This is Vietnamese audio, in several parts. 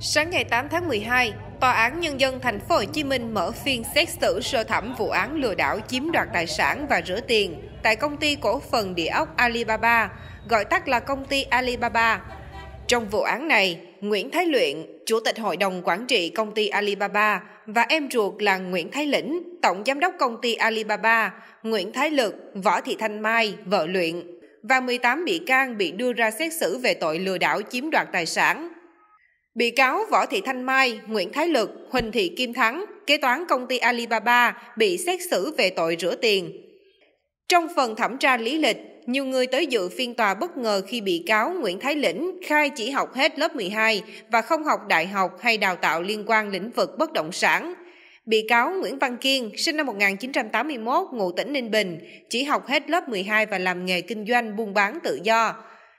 Sáng ngày 8 tháng 12, Tòa án Nhân dân Thành phố Hồ Chí Minh mở phiên xét xử sơ thẩm vụ án lừa đảo chiếm đoạt tài sản và rửa tiền tại công ty cổ phần địa ốc Alibaba, gọi tắt là công ty Alibaba. Trong vụ án này, Nguyễn Thái Luyện, Chủ tịch Hội đồng Quản trị công ty Alibaba và em ruột là Nguyễn Thái Lĩnh, Tổng Giám đốc công ty Alibaba, Nguyễn Thái Lực, Võ Thị Thanh Mai, vợ Luyện và 18 bị can bị đưa ra xét xử về tội lừa đảo chiếm đoạt tài sản Bị cáo Võ Thị Thanh Mai, Nguyễn Thái Lực, Huỳnh Thị Kim Thắng, kế toán công ty Alibaba bị xét xử về tội rửa tiền. Trong phần thẩm tra lý lịch, nhiều người tới dự phiên tòa bất ngờ khi bị cáo Nguyễn Thái Lĩnh khai chỉ học hết lớp 12 và không học đại học hay đào tạo liên quan lĩnh vực bất động sản. Bị cáo Nguyễn Văn Kiên, sinh năm 1981, ngụ tỉnh Ninh Bình, chỉ học hết lớp 12 và làm nghề kinh doanh buôn bán tự do.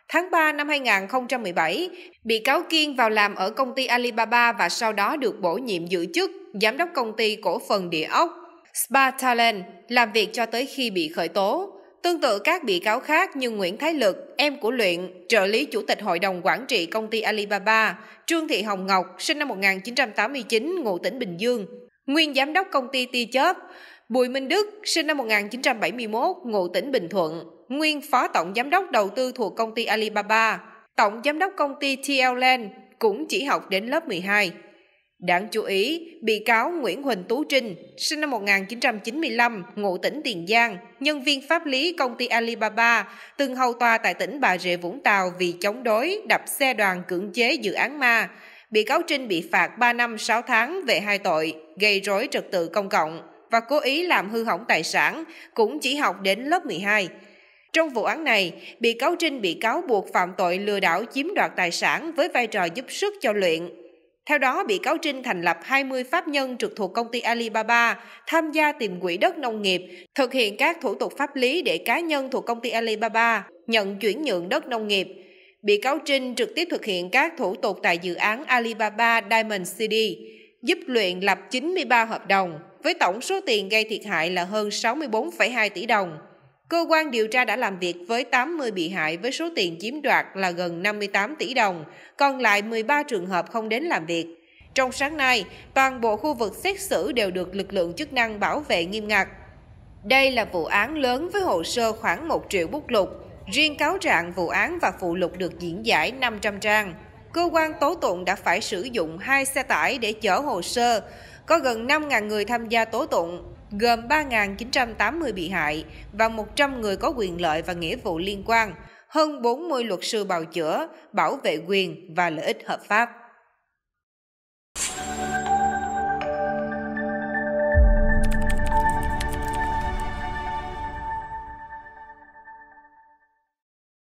Tháng 3 năm 2017, bị cáo Kiên vào làm ở công ty Alibaba và sau đó được bổ nhiệm giữ chức giám đốc công ty cổ phần địa ốc Spa Talent, làm việc cho tới khi bị khởi tố. Tương tự các bị cáo khác như Nguyễn Thái Lực, em của Luyện, trợ lý chủ tịch hội đồng quản trị công ty Alibaba, Trương Thị Hồng Ngọc, sinh năm 1989, ngụ tỉnh Bình Dương, nguyên giám đốc công ty Ti Chớp, Bùi Minh Đức, sinh năm 1971, ngụ tỉnh Bình Thuận, nguyên phó tổng giám đốc đầu tư thuộc công ty Alibaba, tổng giám đốc công ty TL Land, cũng chỉ học đến lớp 12. Đáng chú ý, bị cáo Nguyễn Huỳnh Tú Trinh, sinh năm 1995, ngụ tỉnh Tiền Giang, nhân viên pháp lý công ty Alibaba, từng hầu tòa tại tỉnh Bà Rịa Vũng Tàu vì chống đối đập xe đoàn cưỡng chế dự án ma. Bị cáo Trinh bị phạt 3 năm 6 tháng về hai tội gây rối trật tự công cộng và cố ý làm hư hỏng tài sản, cũng chỉ học đến lớp 12. Trong vụ án này, bị cáo Trinh bị cáo buộc phạm tội lừa đảo chiếm đoạt tài sản với vai trò giúp sức cho luyện. Theo đó, bị cáo Trinh thành lập 20 pháp nhân trực thuộc công ty Alibaba, tham gia tìm quỹ đất nông nghiệp, thực hiện các thủ tục pháp lý để cá nhân thuộc công ty Alibaba nhận chuyển nhượng đất nông nghiệp. Bị cáo Trinh trực tiếp thực hiện các thủ tục tại dự án Alibaba Diamond City giúp luyện lập 93 hợp đồng với tổng số tiền gây thiệt hại là hơn 64,2 tỷ đồng. Cơ quan điều tra đã làm việc với 80 bị hại với số tiền chiếm đoạt là gần 58 tỷ đồng, còn lại 13 trường hợp không đến làm việc. Trong sáng nay, toàn bộ khu vực xét xử đều được lực lượng chức năng bảo vệ nghiêm ngặt. Đây là vụ án lớn với hồ sơ khoảng 1 triệu bút lục, riêng cáo trạng vụ án và phụ lục được diễn giải 500 trang cơ quan tố tụng đã phải sử dụng hai xe tải để chở hồ sơ. Có gần 5.000 người tham gia tố tụng, gồm 3.980 bị hại và 100 người có quyền lợi và nghĩa vụ liên quan, hơn 40 luật sư bào chữa, bảo vệ quyền và lợi ích hợp pháp.